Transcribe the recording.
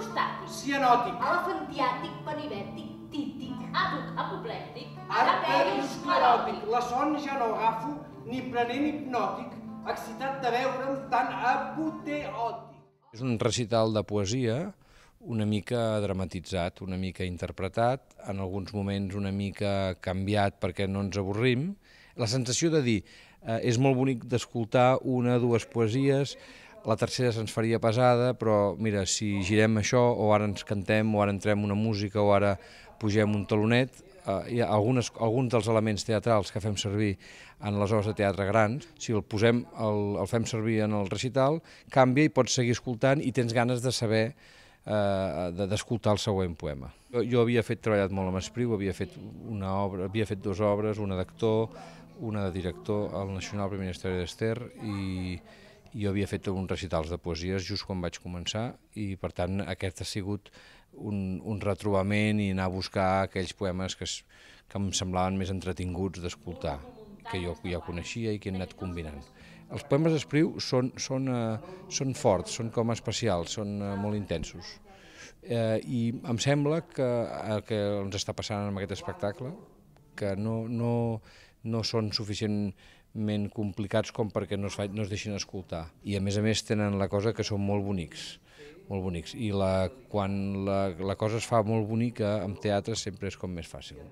prostàtic. Cianòtic. Elefantiàtic, peribètic, tític, apoplètic, arterioscleròtic. La son ja no agafo ni prenent hipnòtic, excitat de veure'm tan apoteòtic. És un recital de poesia una mica dramatitzat, una mica interpretat, en alguns moments una mica canviat perquè no ens avorrim. La sensació de dir, eh, és molt bonic d'escoltar una o dues poesies, la tercera se'ns faria pesada, però mira, si girem això, o ara ens cantem, o ara entrem una música, o ara pugem un talonet, eh, hi ha algunes, alguns dels elements teatrals que fem servir en les obres de teatre grans, si el posem, el, el fem servir en el recital, canvia i pots seguir escoltant i tens ganes de saber eh, d'escoltar el següent poema. Jo, jo havia fet treballat molt amb Espriu, havia fet, una obra, havia fet dues obres, una d'actor, una de director al Nacional Primer Ministeri d'Ester i jo havia fet uns recitals de poesies just quan vaig començar i per tant aquest ha sigut un, un retrobament i anar a buscar aquells poemes que, es, que em semblaven més entretinguts d'escoltar, que jo ja coneixia i que he anat combinant. Els poemes d'Espriu són, són, uh, són forts, són com especials, són uh, molt intensos. Eh, I em sembla que el que ens està passant en aquest espectacle, que no, no, no són suficient ment complicats com perquè no es, fa, no es deixin escoltar. I a més a més tenen la cosa que són molt bonics, molt bonics. I la, quan la, la cosa es fa molt bonica, amb teatre sempre és com més fàcil.